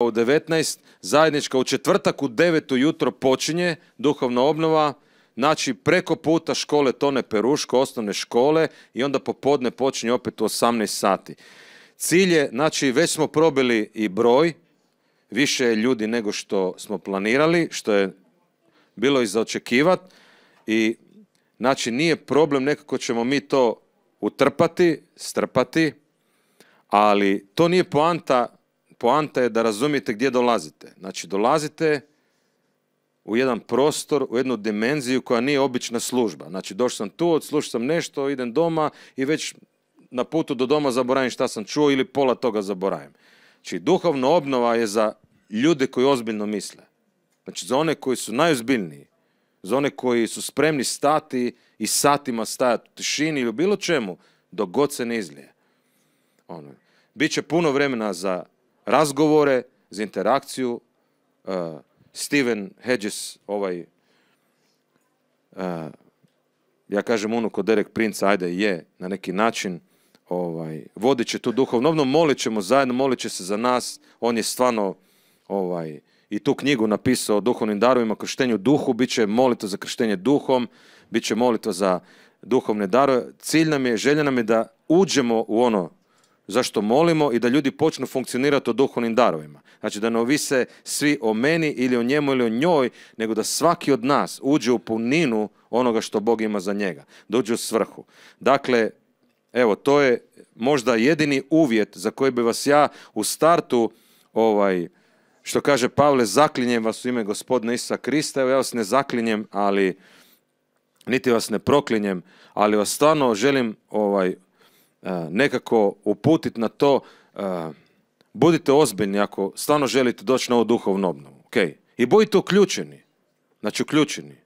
u 19, zajednička u četvrtak u 9 jutro počinje duhovna obnova, znači preko puta škole Tone Peruško, osnovne škole i onda popodne počinje opet u 18 sati. Cilj je, znači već smo probili i broj, više ljudi nego što smo planirali, što je bilo i za očekivat i znači nije problem, nekako ćemo mi to utrpati, strpati, ali to nije poanta poanta je da razumijete gdje dolazite. Znači dolazite u jedan prostor, u jednu dimenziju koja nije obična služba. Znači došao sam tu, odslušao sam nešto, idem doma i već na putu do doma zaboravim šta sam čuo ili pola toga zaboravim. Znači duhovna obnova je za ljude koji ozbiljno misle. Znači za one koji su najozbiljniji, za one koji su spremni stati i satima stajati u tišini ili bilo čemu, dok god se ne izlije. Ono. Biće puno vremena za razgovore, za interakciju. Uh, Steven Hedges, ovaj, uh, ja kažem ono kod Derek Prince, ajde je, na neki način, ovaj, vodit će tu duhovno molit ćemo zajedno, molit će se za nas, on je stvarno ovaj, i tu knjigu napisao o duhovnim darovima, krštenju duhu, bit će molito za krštenje duhom, bit će molito za duhovne darove. Cilj nam je, želja nam je da uđemo u ono zašto molimo i da ljudi počnu funkcionirati o duhovnim darovima. Znači da ne ovise svi o meni ili o njemu ili o njoj, nego da svaki od nas uđe u puninu onoga što Bog ima za njega, da uđe u svrhu. Dakle, evo, to je možda jedini uvjet za koji bi vas ja u startu, ovaj, što kaže Pavle, zaklinjem vas u ime gospodina Isa Krista, evo ja vas ne zaklinjem, ali niti vas ne proklinjem, ali vas stvarno želim ovaj, E, nekako uputiti na to e, budite ozbiljni ako stvarno želite doći na ovu duhovnu obnovu. Okay. I budite uključeni. Znači uključeni.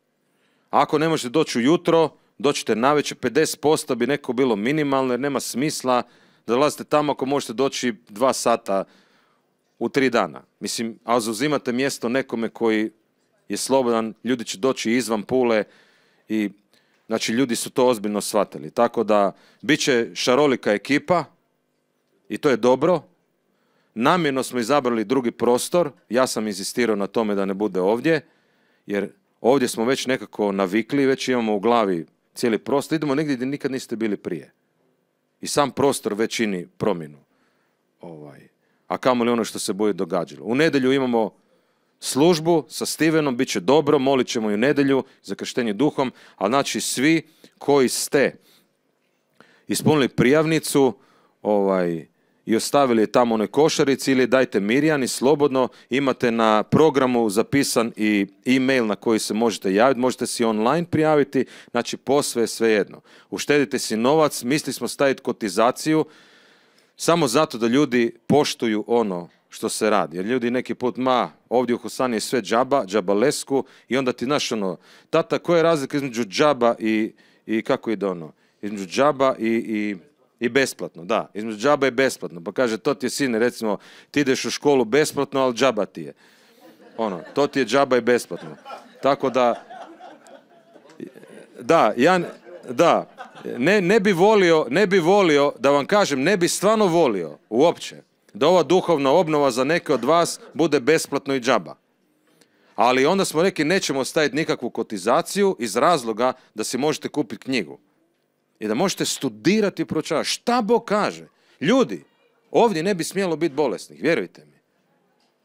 Ako ne možete doći ujutro, doćete na večer, 50% bi neko bilo minimalno jer nema smisla da dolazite tamo ako možete doći dva sata u tri dana. Mislim, a zauzimate mjesto nekome koji je slobodan, ljudi će doći izvan pule i Znači, ljudi su to ozbiljno shvatili. Tako da, bit će šarolika ekipa i to je dobro. Namjerno smo izabrali drugi prostor. Ja sam inzistirao na tome da ne bude ovdje, jer ovdje smo već nekako navikli, već imamo u glavi cijeli prostor. Idemo negdje gdje nikad niste bili prije. I sam prostor već čini promjenu. Ovaj. A kamo li ono što se bude događalo. U nedjelju imamo službu sa Stevenom, bit će dobro, molit ćemo u nedjelju za krštenje duhom, ali znači svi koji ste ispunili prijavnicu ovaj, i ostavili je tamo onoj košarici ili dajte Mirjani slobodno imate na programu zapisan i e-mail na koji se možete javiti, možete si online prijaviti, znači posve je svejedno. Uštedite si novac, mislili smo staviti kotizaciju samo zato da ljudi poštuju ono što se radi. Jer ljudi neki put, ma, ovdje u Hosani je sve džaba, džabalesku i onda ti naš ono, tata, koja je razlika između džaba i, i kako ide ono? Između džaba i, i, i besplatno, da. Između džaba i besplatno. Pa kaže, to ti je sine, recimo, ti ideš u školu besplatno, ali džaba ti je. Ono, to ti je džaba i besplatno. Tako da, da, ja, da, ne, ne bi volio, ne bi volio, da vam kažem, ne bi stvarno volio, uopće, da ova duhovna obnova za neke od vas bude besplatno i džaba. Ali onda smo rekli nećemo staviti nikakvu kotizaciju iz razloga da si možete kupiti knjigu. I da možete studirati i pročavati. Šta Bog kaže? Ljudi, ovdje ne bi smjelo biti bolesnih, vjerujte mi.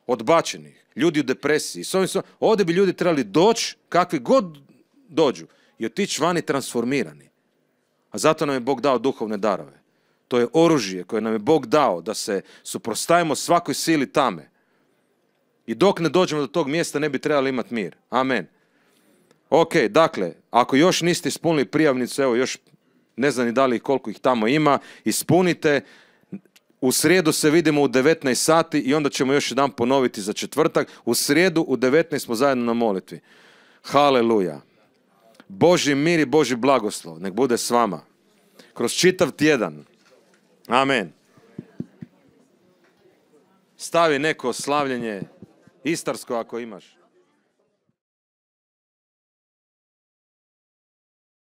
Odbačenih, ljudi u depresiji. S s Ovdje bi ljudi trebali doći kakvi god dođu i otići vani transformirani. A zato nam je Bog dao duhovne darove. To je oružje koje nam je Bog dao da se suprostavimo svakoj sili tame. I dok ne dođemo do tog mjesta ne bi trebali imati mir. Amen. Ok, dakle, ako još niste ispunili prijavnicu, evo još ne znam ni da li koliko ih tamo ima, ispunite. U srijedu se vidimo u 19 sati i onda ćemo još jedan ponoviti za četvrtak. U srijedu u 19 smo zajedno na molitvi. Haleluja. Boži mir i Boži blagoslov. Nek bude s vama. Kroz čitav tjedan. Amen. Stavi neko slavljenje istarsko ako imaš.